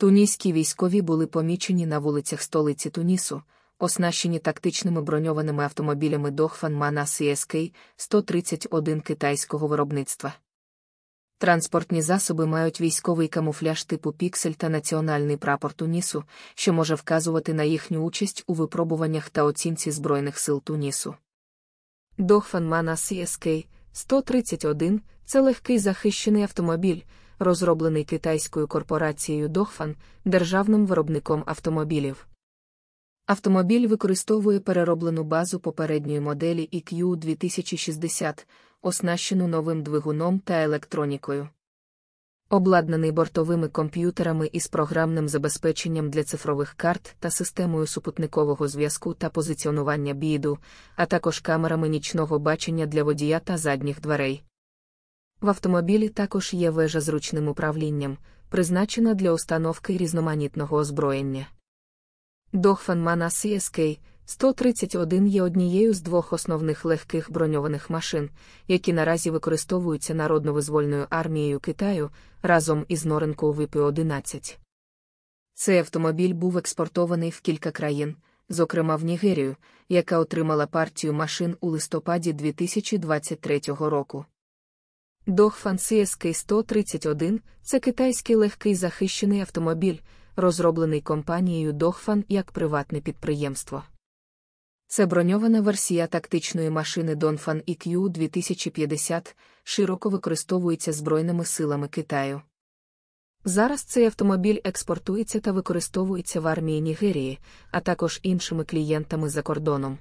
Туніські військові були помічені на вулицях столиці Тунісу, оснащені тактичними броньованими автомобілями Дохфан Манас і СК 131 китайського виробництва. Транспортні засоби мають військовий камуфляж типу піксель та національний прапор Тунісу, що може вказувати на їхню участь у випробуваннях та оцінці Збройних сил Тунісу. Дохфан Манас СК 131 це легкий захищений автомобіль розроблений китайською корпорацією Дохфан, державним виробником автомобілів. Автомобіль використовує перероблену базу попередньої моделі EQ 2060, оснащену новим двигуном та електронікою. Обладнаний бортовими комп'ютерами із програмним забезпеченням для цифрових карт та системою супутникового зв'язку та позиціонування біду, а також камерами нічного бачення для водія та задніх дверей. В автомобілі також є вежа з ручним управлінням, призначена для установки різноманітного озброєння. Дохфан Манас CSK 131 є однією з двох основних легких броньованих машин, які наразі використовуються народно-визвольною армією Китаю разом із Норенко ВП-11. Цей автомобіль був експортований в кілька країн, зокрема в Нігерію, яка отримала партію машин у листопаді 2023 року. Дохфан csk 131 це китайський легкий захищений автомобіль, розроблений компанією Дохфан як приватне підприємство. Це броньована версія тактичної машини Донфан EQ 2050, широко використовується Збройними силами Китаю. Зараз цей автомобіль експортується та використовується в армії Нігерії, а також іншими клієнтами за кордоном.